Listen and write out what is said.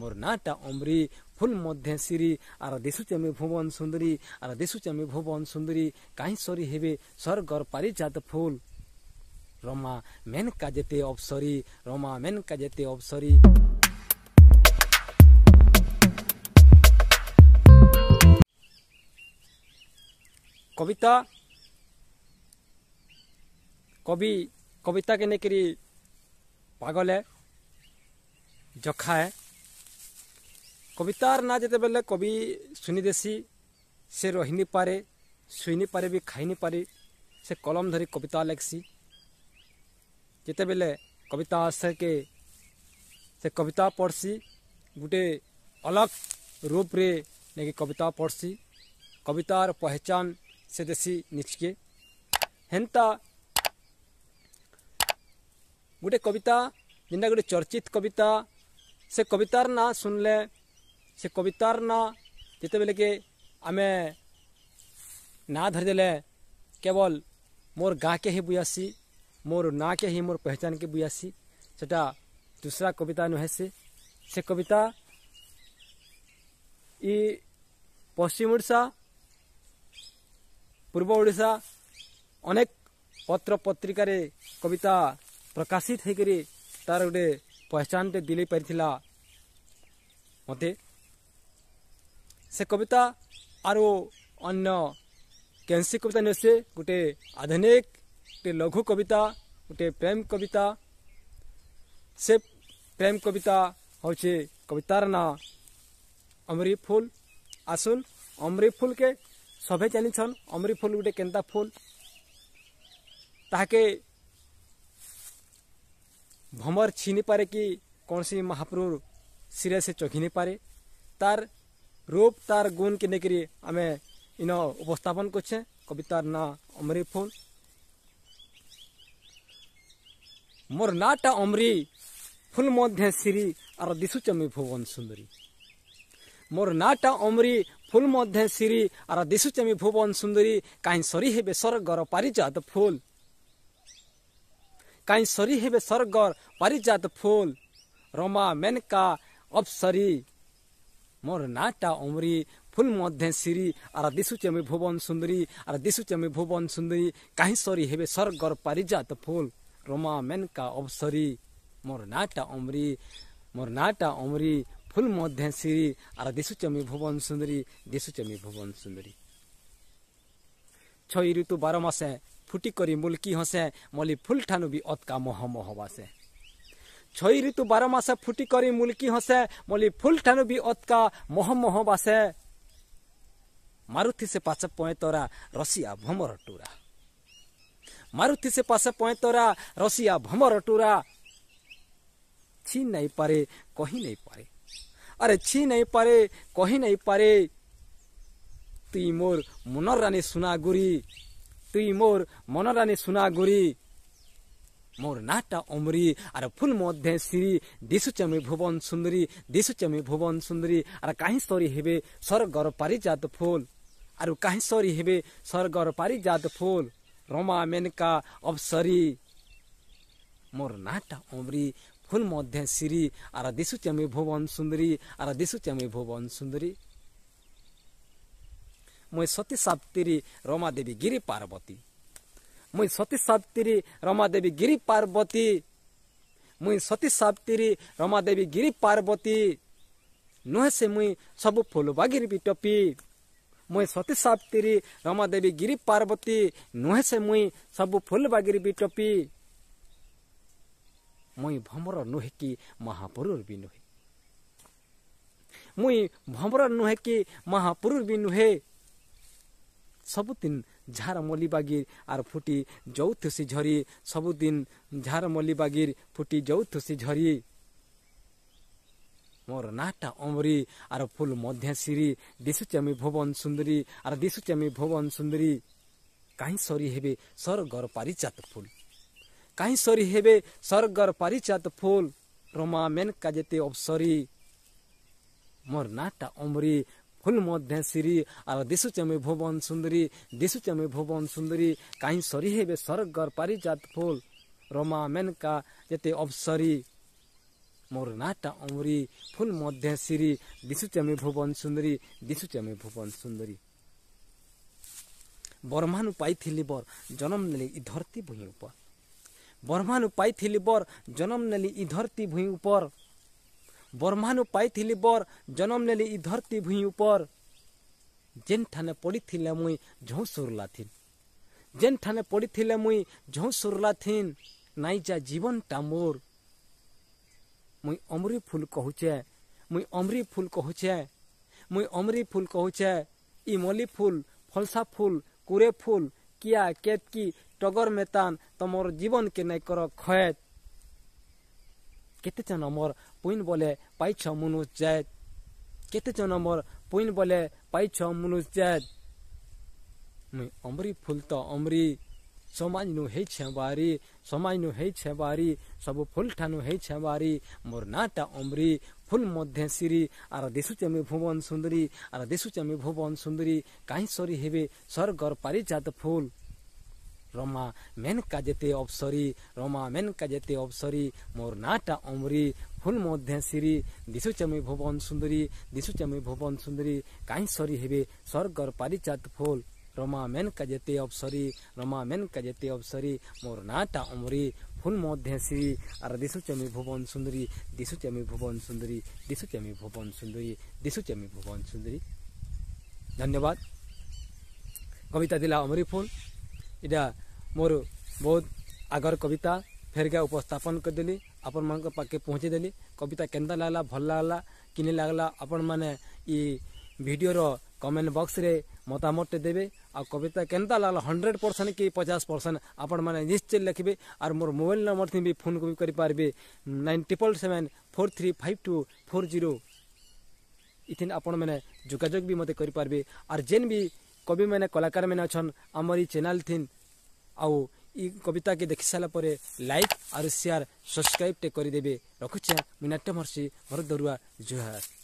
মোর নাটা অমরি ফুল মধ্যে সিরি আর দিশুচি আমি ভুবন সুন্দরী আর দিশুচি আমি ভুবন সুন্দরী কাହିଁ সরি হেবে স্বর্গর পারিজাত ফুল রমা মেনকা যেতে অবসরী রমা মেনকা যেতে অবসরী কবিতা কবি কবিতাকে নেকরি পাগলে জখায় कवितार ना जिते बेले कवि सुनिदेसी से रही पारे सुनि पारे भी खाई पारे से कलम धरी कविता लेखसी जिते बेले कविता आसे के से कविता पढ़सी गोटे अलग रूप रे नहीं कविता पढ़सी कवितार पहचान से देसी निचके हेन्ता गोटे कविता जिंदा गोटे चर्चित कविता से कवितार ना सुनले ସେ କବିତାର ନା ଯେତେବେଳେ କି ଆମେ ନା ଧରିଦେଲେ କେବଳ ମୋର ଗାଁକେ ହିଁ ବୁଆସି ମୋର ନାଁକେ ହିଁ ମୋର ପହଚାନକେ ବୁଆସି ସେଟା ଦୁସରା କବିତା ନୁହେଁ ସେ ସେ କବିତା ଇ ପଶ୍ଚିମ ଓଡ଼ିଶା ପୂର୍ବ ଓଡ଼ିଶା ଅନେକ ପତ୍ର ପତ୍ରିକାରେ କବିତା ପ୍ରକାଶିତ ହେଇକରି ତାର ଗୋଟେ ପହଚାନଟେ ଦିଲେଇ ପାରିଥିଲା ମୋତେ ସେ କବିତା ଆରୁ ଅନ୍ୟ କେନ୍ସି କବିତା ନେସେ ଗୋଟେ ଆଧୁନିକ ଗୋଟେ ଲଘୁ କବିତା ଗୋଟେ ପ୍ରେମ କବିତା ସେ ପ୍ରେମ କବିତା ହେଉଛେ କବିତାର ନାଁ ଅମରି ଫୁଲ ଆସୁନ୍ ଅମରି ଫୁଲକେ ସଭେ ଜାନିଛନ୍ ଅମରି ଫୁଲ ଗୋଟେ କେନ୍ତା ଫୁଲ ତାହାକେ ଭମର ଛିନି ପାରେ କି କୌଣସି ମହାପ୍ରଭୁ ସିରେ ସେ ଚଘି ନି ପାରେ ତାର রূপ তার গুণকে নেকি আমি ইন উপস্থাপন করছে কবিতার না অমরি ফুল মোর নাটা অমরি ফুল মধ্যে শ্রী আর দিশুছে আমি ভুবন সুন্দরী মোর নাটা অমরি ফুল মধ্যে শ্রী আর দিশুছে আমি ভুবন সুন্দরী কাହିଁ সরি হেবে স্বর্গর পারিজাত ফুল কাହିଁ সরি হেবে স্বর্গর পারিজাত ফুল রমা মেনকা অপসরী ମୋର ନାଁଟା ଅମରି ଫୁଲ ମଧ୍ୟ ସିରି ଆର ଦିଶୁଛି ଆମେ ଭୁବନ ସୁନ୍ଦରୀ ଆର ଦିଶୁଛି ଆମେ ଭୁବନ ସୁନ୍ଦରୀ କାହିଁ ସରି ହେବେ ସ୍ୱର୍ଗର ପାରିଜାତ ଫୁଲ ରୋମା ମେନକା ଅବସରୀ ମୋର ନାଁଟା ଅମରି ମୋର ନାଁଟା ଅମରି ଫୁଲ ମଧ୍ୟ ସିରି ଆର ଦିଶୁଛି ଆମେ ଭୁବନ ସୁନ୍ଦରୀ ଦିଶୁଛି ଆମେ ଭୁବନ ସୁନ୍ଦରୀ ଛଇ ଋତୁ ବାର ମାସେ ଫୁଟି କରି ମୁଲକି ହସେ ମଲି ଫୁଲ ଠାନୁ ବି ଅତକା ମହ ମହବାସେ ছয় ঋতু বারো মাসে ফুটি কৰি মুলকি হসে মলি ফুল ঠানু বি অতকা মহ মহ বাসে মারুথি সে পাছে পয় তরা রসিয়া ভমর টুরা মারুথি সে পাছে পয় তরা রসিয়া ভমর টুরা ছি নাই পারে কহি নাই পারে আরে ছি নাই পারে কহি নাই পারে তুই মোর মনর রানী সোনাগুড়ি তুই মোর মনর রানী সোনাগুড়ি मोर नाटा अमरी आर फुल मध्ये श्री दिसु चमी भुवन सुन्दरी दिसु चमी भुवन सुन्दरी आर काही सरी हेबे सर गर परिजात फूल आर काही सरी हेबे सर गर परिजात फूल रमा मेनका अवसरी मोर नाटा अमरी फुल मध्ये श्री आर दिसु चमी भुवन सुन्दरी आर दिसु चमी मय सती साप्तिरी रमा देवी गिरि पार्वती मुई सती सावित्री रमा देवी गिरी पार्वती मुई सती सावित्री रमा देवी गिरी पार्वती नुहे से मुई सब फूल बागिर बी टोपी मुई सती सावित्री रमा देवी गिरी पार्वती नुहे से मुई सब फूल बागिर बी टोपी मुई भमर नुहे की महापुरुष बी नुहे मुई भमर नुहे की महापुरुष बी नुहे सबुतिन ଝାର ମଲ୍ଲିବାଗିର ଆର୍ ଫୁଟି ଯୌଥୁସି ଝରି ସବୁଦିନ ଝାର ମଲ୍ଲିବାଗିର ଫୁଟି ଯୌଥୁସି ଝରି ମୋର ନାଁଟା ଅମରି ଆର ଫୁଲ ମଧ୍ୟ ସିରି ଦିଶୁଛି ଆମେ ଭୁବନ ସୁନ୍ଦରୀ ଆର ଦିଶୁଛି ଆମେ ଭୁବନ ସୁନ୍ଦରୀ କାହିଁ ସରି ହେବେ ସରଗର ପାରିଚାତ ଫୁଲ କାହିଁ ସରି ହେବେ ସରଗର ପାରିଚାତ ଫୁଲ ରମା ମେନକା ଯେତେ ଅବସରୀ ମୋର ନାଁଟା ଅମରି हुल मध्यासिरी अब देशुच्यामे भुवन सुन्दरी देशुच्यामे भुवन सुन्दरी काहीँ हेबे सरग गर पारिजात फुल रमा मेनका यते अवसरी मोर नाटा अमरी फुल मध्यासिरी दिशुच्यामे भुवन सुन्दरी दिशुच्यामे भुवन सुन्दरी ବର୍ମାନୁ ପାଇଥିଲି ବର ଜନମ ନେଲି ଇ ଧରତୀ ଭୂଇଁ ଉପର ବର୍ମାନୁ ପାଇଥିଲି ବର ଜନମ ନେଲି ଇ ଧରତୀ ଭୂଇଁ ଉପର ବ୍ରହ୍ମାନୁ ପାଇଥିଲି ବର୍ ଜନମ ନେଲି ଇ ଧରତି ଭୂଇଁ ଉପର ଯେନ୍ଠାନେ ପଡ଼ିଥିଲେ ମୁଇଁ ଝଉଁ ସୁରଲା ଥିନ୍ ଯେନ୍ଠାନେ ପଡ଼ିଥିଲେ ମୁଇଁ ଝଉଁ ସୁରଲା ଥିନ୍ ନାଇଁ ଯା ଜୀବନଟା ମୋର ମୁଇଁ ଅମରି ଫୁଲ କହୁଛେ ମୁଇଁ ଅମରି ଫୁଲ କହୁଛେ ମୁଇଁ ଅମରି ଫୁଲ କହୁଛେ ଇ ମଲି ଫୁଲ ଫଲସା ଫୁଲ କୁରେ ଫୁଲ କିଆ କେତକି ଟଗର ମେତାନ ତମର କେ ନାଇଁ କର ଖଏତ କେତେଜଣ ଆମର ପୁଇନ୍ ବୋଲେ ପାଇଛ ମନୋଜ ଜାଏଦ କେତେଜଣ ଆମର ପୁଇନ୍ ବୋଲେ ପାଇଛ ମୁନୁଷ ଜାଏଦ ମୁଇଁ ଅମରି ଫୁଲ ତ ଅମରି ସମାଜନୁ ହେଇଛେ ବାରି ସମାଜ ସମାଜନୁ ହେଇଛେ ବାରି ସବୁ ଫୁଲ ଫୁଲଠାନୁ ହେଇଛେ ବାରି ମୋର ନାଁଟା ଅମରି ଫୁଲ ମଧ୍ୟ ସିରି ଆର ଦିଶୁଛେ ମୁଇଁ ଭୁବନ ସୁନ୍ଦରୀ ଆର ଦିଶୁଛେ ମୁଇଁ ଭୁବନ ସୁନ୍ଦରୀ କାହିଁ ସରି ହେବେ ସର୍ଗର ପାରିଜାତ ଫୁଲ Roma men kajete Rama Roma men kajete obsori मोर नाटा अमरी फुल मध्यश्री दिशुच मी भुवन सुंदरी दिशुच मी भुवन सुंदरी कहीं सरी हे स्वर्गर पारिचात फुल रमा मेन कजते अवसरी रमा मेन कजते अवसरी मोर नाटा अमरी फुल मध्यश्री आर दिशुचमी भुवन सुंदरी दिशुचमी भुवन सुंदरी दिशुचमी भुवन सुंदरी दिशुचमी भुवन सुंदरी धन्यवाद कविता दिला अमरी फूल ଏଇଟା ମୋର ବହୁତ ଆଗର କବିତା ଫେରିକା ଉପସ୍ଥାପନ କରିଦେଲି ଆପଣମାନଙ୍କ ପାଖେ ପହଞ୍ଚେଇଦେଲି କବିତା କେନ୍ତା ଲାଗ୍ଲା ଭଲ ଲାଗ୍ଲା କିନି ଲାଗ୍ଲା ଆପଣମାନେ ଇ ଭିଡ଼ିଓର କମେଣ୍ଟ ବକ୍ସରେ ମତାମତଟେ ଦେବେ ଆଉ କବିତା କେନ୍ତା ଲାଗ୍ଲା ହଣ୍ଡ୍ରେଡ଼ ପରସେଣ୍ଟ କି ପଚାଶ ପରସେଣ୍ଟ ଆପଣମାନେ ନିଶ୍ଚୟ ଲେଖିବେ ଆର୍ ମୋର ମୋବାଇଲ ନମ୍ବର ବି ଫୋନ୍ ବି କରିପାରିବେ nine triple seven four three five two four zero ଇଥିନ୍ ଆପଣମାନେ ଯୋଗାଯୋଗ ବି ମୋତେ କରିପାରିବେ ଆର୍ ଯେନ୍ ବି କବିମାନେ କଳାକାରମାନେ ଅଛନ୍ ଆମର ଇ ଚ୍ୟାନେଲ୍ ଥିନ୍ ଆଉ ଇ କବିତାକେ ଦେଖି ସାରିଲା ପରେ ଲାଇକ୍ ଆର୍ ସେୟାର୍ ସବସ୍କ୍ରାଇବ୍ଟେ କରିଦେବେ ରଖୁଛେ ମୁଇଁ ନାଟ୍ୟ ମହର୍ଷି ଭରତ ଦରୁଆ ଜୁହାର